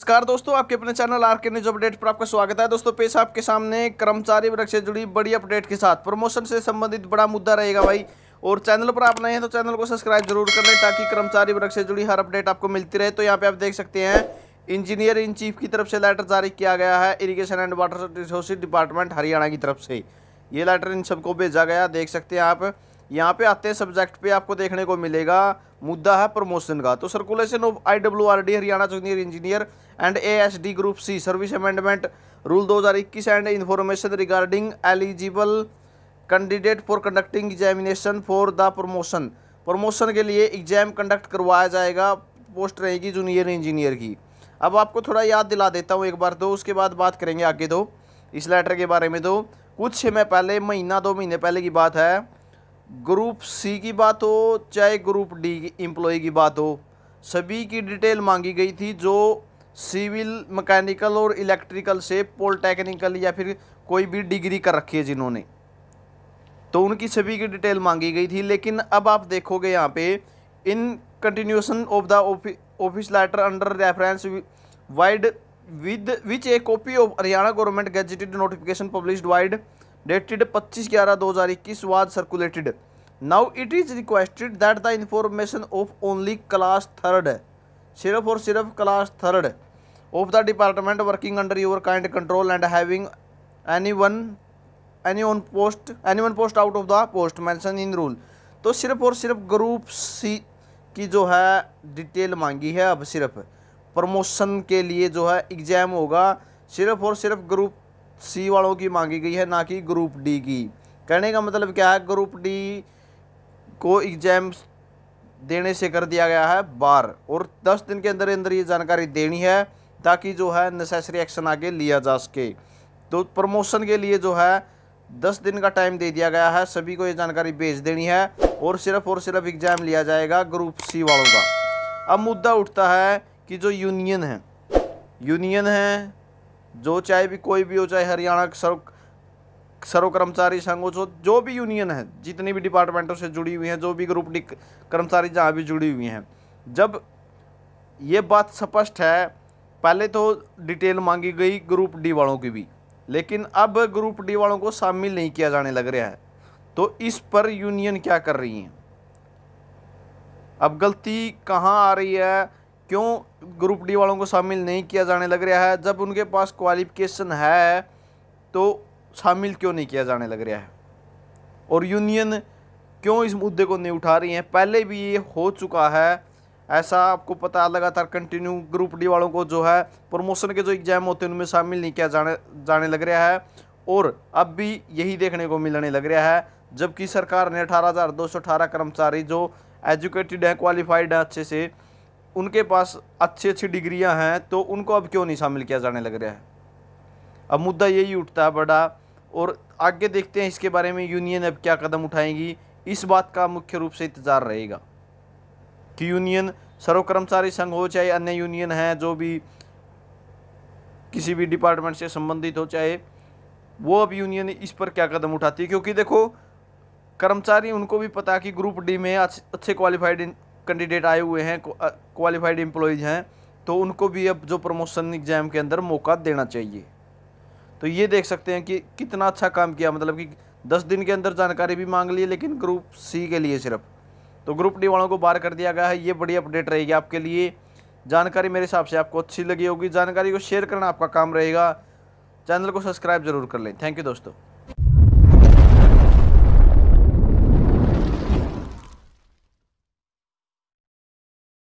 नमस्कार दोस्तों आपके अपने channel R K news update पर आपका स्वागत है दोस्तों पेश आपके सामने कर्मचारी वर्ग से जुड़ी बड़ी अपडेट के साथ प्रमोशन से संबंधित बड़ा मुद्दा रहेगा भाई और चैनल पर आप नए हैं तो चैनल को सब्सक्राइब जरूर कर लें ताकि कर्मचारी वर्ग से जुड़ी हर अपडेट आपको मिलती रहे तो यहाँ पे आप देख सकते हैं इंजीनियर इन चीफ की तरफ से लेटर जारी किया गया है irrigation and water resources department Haryana की तरफ से ये लेटर इन सबको भेजा गया देख सकते हैं आप यहाँ पे आते हैं सब्जेक्ट पे आपको देखने को मिलेगा मुद्दा है प्रमोशन का तो circulation of I W R D Haryana junior engineer and A S D group C service amendment rule 2021 and information regarding eligible candidate for conducting examination for the promotion promotion के लिए एग्जाम कंडक्ट करवाया जाएगा post रहेगी junior engineer की अब आपको थोड़ा याद दिला देता हूँ एक बार दो उसके बाद बात करेंगे आगे दो इस लेटर के बारे में दो कुछ समय पहले महीना दो महीने पहले की बात है ग्रुप सी की बात हो चाहे ग्रुप डी एम्प्लॉय की बात हो सभी की डिटेल मांगी गई थी जो सिविल मैकेनिकल और इलेक्ट्रिकल से पॉलिटेक्निकल या फिर कोई भी डिग्री कर रखी है जिन्होंने तो उनकी सभी की डिटेल मांगी गई थी लेकिन अब आप देखोगे यहाँ पे in continuation of the office letter under reference vide with which a copy of Haryana government gazetted notification publish vide dated 25 ग्यारह 2021 was circulated now it is requested that the information of only class third सिर्फ और सिर्फ class third of the department working under your kind control and having any one any one post any one post out of the post mention in rule तो सिर्फ और सिर्फ group C की जो है डिटेल मांगी है अब सिर्फ प्रमोशन के लिए जो है एग्ज़ाम होगा सिर्फ और सिर्फ ग्रुप सी वालों की मांगी गई है ना कि ग्रुप डी की कहने का मतलब क्या है ग्रुप डी को एग्जाम देने से कर दिया गया है बार और दस दिन के अंदर अंदर ये जानकारी देनी है ताकि जो है नेसेसरी एक्शन आगे लिया जा सके तो प्रमोशन के लिए जो है दस दिन का टाइम दे दिया गया है सभी को ये जानकारी भेज देनी है और सिर्फ और सिर्फ एग्जाम लिया जाएगा ग्रुप सी वालों का अब मुद्दा उठता है कि जो यूनियन है यूनियन है जो चाहे भी कोई भी हो चाहे हरियाणा सर्व कर्मचारी संघ से जो भी यूनियन है जितनी भी डिपार्टमेंटों से जुड़ी हुई हैं जो भी ग्रुप डी कर्मचारी जहाँ भी जुड़ी हुई हैं जब ये बात स्पष्ट है पहले तो डिटेल मांगी गई ग्रुप डी वालों की भी लेकिन अब ग्रुप डी वालों को शामिल नहीं किया जाने लग रहा है तो इस पर यूनियन क्या कर रही हैं अब गलती कहाँ आ रही है क्यों ग्रुप डी वालों को शामिल नहीं किया जाने लग रहा है जब उनके पास क्वालिफिकेशन है तो शामिल क्यों नहीं किया जाने लग रहा है और यूनियन क्यों इस मुद्दे को नहीं उठा रही हैं पहले भी ये हो चुका है ऐसा आपको पता लगातार कंटिन्यू ग्रुप डी वालों को जो है प्रमोशन के जो एग्ज़ाम होते हैं उनमें शामिल नहीं किया जाने जाने लग रहा है और अब भी यही देखने को मिलने लग रहा है जबकि सरकार ने अठारह कर्मचारी जो एजुकेटेड हैं क्वालिफाइड हैं अच्छे से उनके पास अच्छी अच्छी डिग्रियां हैं तो उनको अब क्यों नहीं शामिल किया जाने लग रहा है अब मुद्दा यही उठता है बड़ा और आगे देखते हैं इसके बारे में यूनियन अब क्या कदम उठाएगी इस बात का मुख्य रूप से इंतज़ार रहेगा कि यूनियन सर्व कर्मचारी संघ हो चाहे अन्य यूनियन हैं जो भी किसी भी डिपार्टमेंट से संबंधित हो चाहे वो अब यूनियन इस पर क्या कदम उठाती है क्योंकि देखो कर्मचारी उनको भी पता कि ग्रुप डी में अच्छे क्वालिफाइड कैंडिडेट आए हुए हैं क्वालिफाइड एम्प्लॉयज़ हैं तो उनको भी अब जो प्रमोशन एग्ज़ाम के अंदर मौका देना चाहिए तो ये देख सकते हैं कि कितना अच्छा काम किया मतलब कि दस दिन के अंदर जानकारी भी मांग ली लेकिन ग्रुप सी के लिए सिर्फ तो ग्रुप डी वालों को बार कर दिया गया है ये बड़ी अपडेट रहेगी आपके लिए जानकारी मेरे हिसाब से आपको अच्छी लगी होगी जानकारी को शेयर करना आपका काम रहेगा चैनल को सब्सक्राइब जरूर कर लें थैंक यू दोस्तों